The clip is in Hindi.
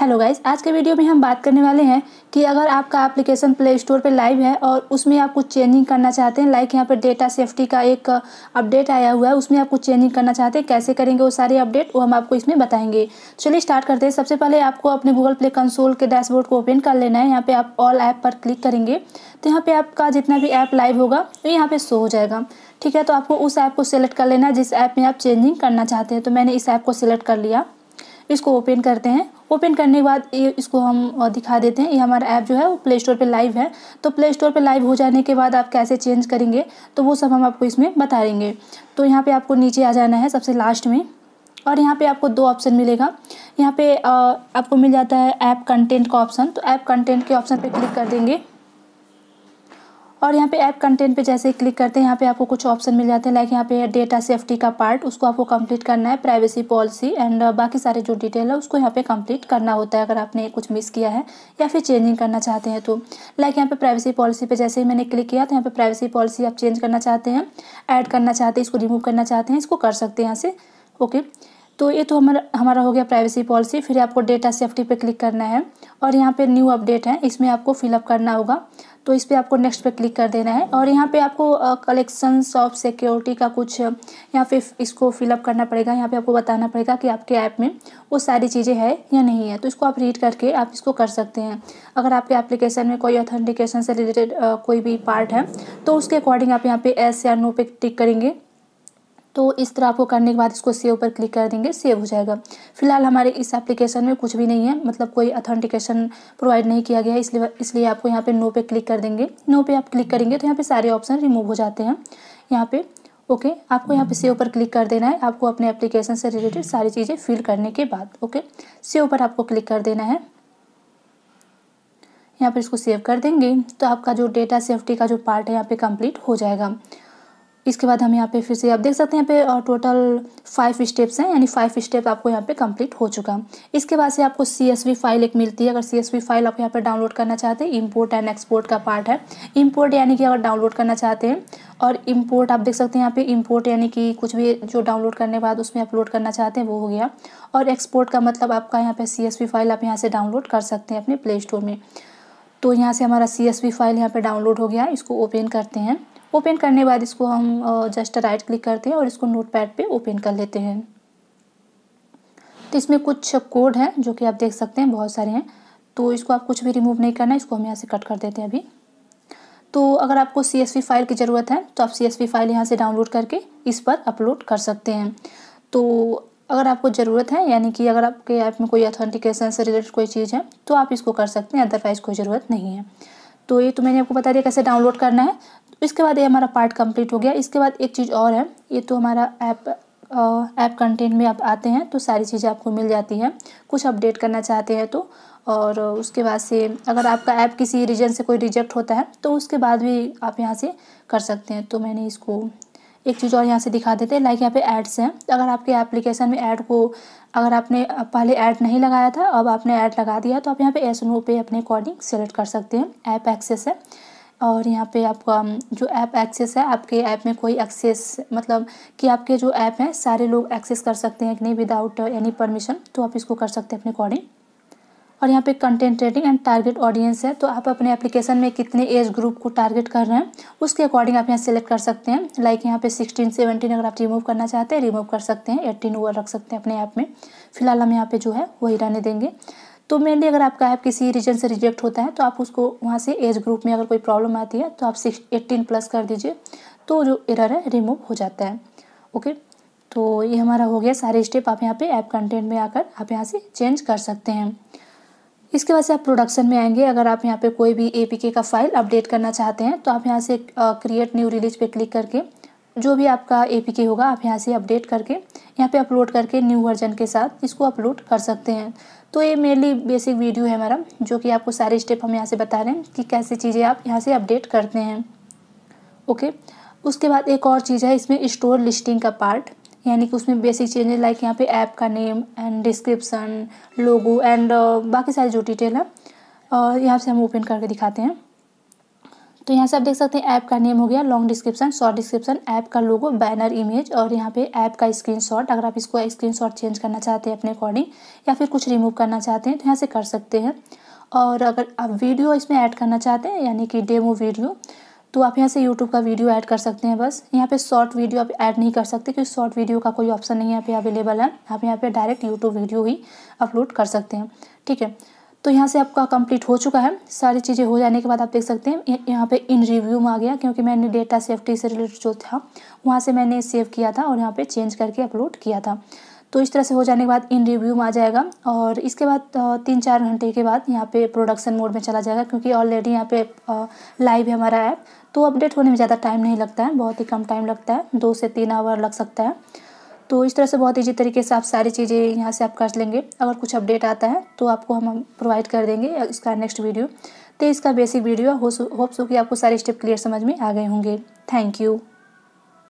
हेलो गाइस आज के वीडियो में हम बात करने वाले हैं कि अगर आपका एप्लीकेशन प्ले स्टोर पर लाइव है और उसमें आप कुछ चेंजिंग करना चाहते हैं लाइक यहाँ पर डेटा सेफ्टी का एक अपडेट uh, आया हुआ है उसमें आप कुछ चेंजिंग करना चाहते हैं कैसे करेंगे वो सारे अपडेट वो हम आपको इसमें बताएंगे चलिए स्टार्ट करते हैं सबसे पहले आपको अपने गूगल प्ले कंसोल के डैशबोर्ड को ओपन कर लेना है यहाँ पर आप ऑल ऐप पर क्लिक करेंगे तो यहाँ पर आपका जितना भी ऐप लाइव होगा वो यहाँ पर शो हो जाएगा ठीक है तो आपको उस ऐप को सिलेक्ट कर लेना जिस ऐप में आप चेंजिंग करना चाहते हैं तो मैंने इस ऐप को सिलेक्ट कर लिया इसको ओपन करते हैं ओपन करने के बाद ये इसको हम दिखा देते हैं ये हमारा ऐप जो है वो प्ले स्टोर पर लाइव है तो प्ले स्टोर पर लाइव हो जाने के बाद आप कैसे चेंज करेंगे तो वो सब हम आपको इसमें बताएंगे तो यहाँ पर आपको नीचे आ जाना है सबसे लास्ट में और यहाँ पे आपको दो ऑप्शन मिलेगा यहाँ पे आपको मिल जाता है ऐप कंटेंट का ऑप्शन तो ऐप कंटेंट के ऑप्शन पे क्लिक कर देंगे और यहाँ पे ऐप कंटेंट पे जैसे क्लिक करते हैं यहाँ पे आपको कुछ ऑप्शन मिल जाते हैं लाइक यहाँ पे डेटा सेफ्टी का पार्ट उसको आपको कंप्लीट करना है प्राइवेसी पॉलिसी एंड बाकी सारे जो डिटेल है उसको यहाँ पे कंप्लीट करना होता है अगर आपने कुछ मिस किया है या फिर चेंजिंग करना चाहते हैं तो लाइक यहाँ पे प्राइवेसी पॉलिसी पर जैसे ही मैंने क्लिक किया तो यहाँ पे प्राइवेसी पॉलिसी आप चेंज करना चाहते हैं ऐड करना चाहते हैं इसको रिमूव करना चाहते हैं इसको कर सकते हैं यहाँ से ओके तो ये तो हमारा हमारा हो गया प्राइवेसी पॉलिसी फिर आपको डेटा सेफ्टी पे क्लिक करना है और यहाँ पे न्यू अपडेट है इसमें आपको फिलअप करना होगा तो इस पर आपको नेक्स्ट पे क्लिक कर देना है और यहाँ पे आपको कलेक्शंस ऑफ सिक्योरिटी का कुछ यहाँ पे इसको फिलअप करना पड़ेगा यहाँ पे आपको बताना पड़ेगा कि आपके ऐप में वो सारी चीज़ें है या नहीं है तो इसको आप रीड करके आप इसको कर सकते हैं अगर आपके एप्लीकेशन में कोई ऑथेंटिकेशन से रिलेटेड कोई भी पार्ट है तो उसके अकॉर्डिंग आप यहाँ पे एस या नो पे टिक करेंगे तो इस तरह आपको करने के बाद इसको सेव पर क्लिक कर देंगे सेव हो जाएगा फिलहाल हमारे इस एप्लीकेशन में कुछ भी नहीं है मतलब कोई अथेंटिकेशन प्रोवाइड नहीं किया गया है इसलिए इसलिए आपको यहाँ पे नो पे क्लिक कर देंगे नो पे आप क्लिक करेंगे तो यहाँ पे सारे ऑप्शन रिमूव हो जाते हैं यहाँ पे ओके आपको यहाँ पे सेव पर क्लिक कर देना है आपको अपने एप्लीकेशन से रिलेटेड सारी चीज़ें फिल करने के बाद ओके सेव पर आपको क्लिक कर देना है यहाँ पर इसको सेव कर देंगे तो आपका जो डेटा सेफ्टी का जो पार्ट है यहाँ पे कंप्लीट हो जाएगा इसके बाद हम यहाँ पे फिर से आप देख सकते हैं यहाँ पे टोटल फाइव स्टेप्स हैं यानी फाइव स्टेप आपको यहाँ पे कंप्लीट हो चुका इसके बाद से आपको सी फाइल एक मिलती है अगर सी फाइल आप यहाँ पे डाउनलोड करना चाहते हैं इम्पोर्ट एंड एक्सपोर्ट का पार्ट है इम्पोर्ट यानी कि अगर डाउनलोड करना चाहते हैं और इम्पोर्ट आप देख सकते हैं यहाँ पे इम्पोर्ट यानी कि कुछ भी जो डाउनलोड करने के बाद उसमें अपलोड करना चाहते हैं वो हो गया और एक्सपोर्ट का मतलब आपका यहाँ पे सी फाइल आप यहाँ से डाउनलोड कर सकते हैं अपने प्ले स्टोर में तो यहाँ से हमारा सी फाइल यहाँ पर डाउनलोड हो गया इसको ओपन करते हैं ओपन करने के बाद इसको हम जस्ट राइट क्लिक करते हैं और इसको नोट पैड पर ओपन कर लेते हैं तो इसमें कुछ कोड हैं जो कि आप देख सकते हैं बहुत सारे हैं तो इसको आप कुछ भी रिमूव नहीं करना इसको हम यहाँ से कट कर देते हैं अभी तो अगर आपको सी फाइल की ज़रूरत है तो आप सी फाइल यहाँ से डाउनलोड करके इस पर अपलोड कर सकते हैं तो अगर आपको ज़रूरत है यानी कि अगर आपके ऐप में कोई ऑथेंटिकेशन से रिलेटेड कोई चीज़ है तो आप इसको कर सकते हैं अदरवाइज़ कोई ज़रूरत नहीं है तो ये तो मैंने आपको बता दिया कैसे डाउनलोड करना है तो इसके बाद ये हमारा पार्ट कंप्लीट हो गया इसके बाद एक चीज़ और है ये तो हमारा ऐप ऐप कंटेंट में आप आते हैं तो सारी चीज़ें आपको मिल जाती हैं कुछ अपडेट करना चाहते हैं तो और उसके बाद से अगर आपका ऐप किसी रीजन से कोई रिजेक्ट होता है तो उसके बाद भी आप यहाँ से कर सकते हैं तो मैंने इसको एक चीज़ और यहाँ से दिखा देते हैं लाइक यहाँ पे एड्स हैं अगर आपके एप्लीकेशन में ऐड को अगर आपने पहले ऐड नहीं लगाया था अब आपने ऐड लगा दिया तो आप यहाँ पे एस नो पे अपने अकॉर्डिंग सेलेक्ट कर सकते हैं ऐप एक्सेस है और यहाँ पे आपका um, जो ऐप एक्सेस है आपके ऐप में कोई एक्सेस मतलब कि आपके जो ऐप हैं सारे लोग एक्सेस कर सकते हैं कि नहीं विदाउट एनी परमिशन तो आप इसको कर सकते हैं अपने अकॉर्डिंग और यहाँ पे content rating and target audience है तो आप अपने एप्लीकेशन में कितने एज ग्रुप को टारगेट कर रहे हैं उसके अकॉर्डिंग आप यहाँ सेलेक्ट कर सकते हैं लाइक यहाँ पे सिक्सटीन सेवनटीन अगर आप रिमूव करना चाहते हैं रिमूव कर सकते हैं एट्टीन ओवर रख सकते हैं अपने ऐप में फिलहाल हम यहाँ पे जो है वही रहने देंगे तो मेनली अगर आपका ऐप किसी रीजन से रिजेक्ट होता है तो आप उसको वहाँ से एज ग्रुप में अगर कोई प्रॉब्लम आती है तो आप सिक्स एट्टीन प्लस कर दीजिए तो जो एरर है रिमूव हो जाता है ओके तो ये हमारा हो गया सारे स्टेप आप यहाँ पे ऐप कंटेंट में आकर आप यहाँ से चेंज कर सकते हैं इसके बाद से आप प्रोडक्शन में आएंगे अगर आप यहाँ पे कोई भी ए का फाइल अपडेट करना चाहते हैं तो आप यहाँ से क्रिएट न्यू रिलीज पे क्लिक करके जो भी आपका ए होगा आप यहाँ से अपडेट करके यहाँ पे अपलोड करके न्यू वर्जन के साथ इसको अपलोड कर सकते हैं तो ये मेनली बेसिक वीडियो है हमारा जो कि आपको सारे स्टेप हम यहाँ से बता रहे हैं कि कैसे चीज़ें आप यहाँ से अपडेट करते हैं ओके उसके बाद एक और चीज़ है इसमें स्टोर लिस्टिंग का पार्ट यानी कि उसमें बेसिक चेंजेस लाइक यहाँ पे ऐप का name and description logo and बाकी सारी जो डिटेल है और यहाँ से हम ओपन करके दिखाते हैं तो यहाँ से आप देख सकते हैं ऐप का नेम हो गया long description short description app का लोगो बैनर इमेज और यहाँ पे ऐप का स्क्रीनशॉट अगर आप इसको स्क्रीनशॉट चेंज करना चाहते हैं अपने अकॉर्डिंग या फिर कुछ रिमूव करना चाहते हैं तो यहाँ से कर सकते हैं और अगर आप वीडियो इसमें ऐड करना चाहते हैं यानी कि डेमो वीडियो तो आप यहाँ से यूट्यूब का वीडियो ऐड कर सकते हैं बस यहाँ पे शॉर्ट वीडियो आप ऐड नहीं कर सकते क्योंकि शॉर्ट वीडियो का कोई ऑप्शन नहीं यहाँ पे अवेलेबल है आप यहाँ पे डायरेक्ट यूट्यूब वीडियो ही अपलोड कर सकते हैं ठीक है तो यहाँ से आपका कंप्लीट हो चुका है सारी चीज़ें हो जाने के बाद आप देख सकते हैं यहाँ पे इन रिव्यू में आ गया क्योंकि मैंने डेटा सेफ्टी से रिलेटेड जो था वहाँ से मैंने सेव किया था और यहाँ पे चेंज करके अपलोड किया था तो इस तरह से हो जाने के बाद इन रिव्यू में आ जाएगा और इसके बाद तीन चार घंटे के बाद यहाँ पे प्रोडक्शन मोड में चला जाएगा क्योंकि ऑलरेडी यहाँ पे लाइव है हमारा ऐप तो अपडेट होने में ज़्यादा टाइम नहीं लगता है बहुत ही कम टाइम लगता है दो से तीन आवर लग सकता है तो इस तरह से बहुत ईजी तरीके से आप सारी चीज़ें यहाँ से आप कर लेंगे अगर कुछ अपडेट आता है तो आपको हम प्रोवाइड कर देंगे इसका नेक्स्ट वीडियो तो इसका बेसिक वीडियो होप्स हो कि आपको सारे स्टेप क्लियर समझ में आ गए होंगे थैंक यू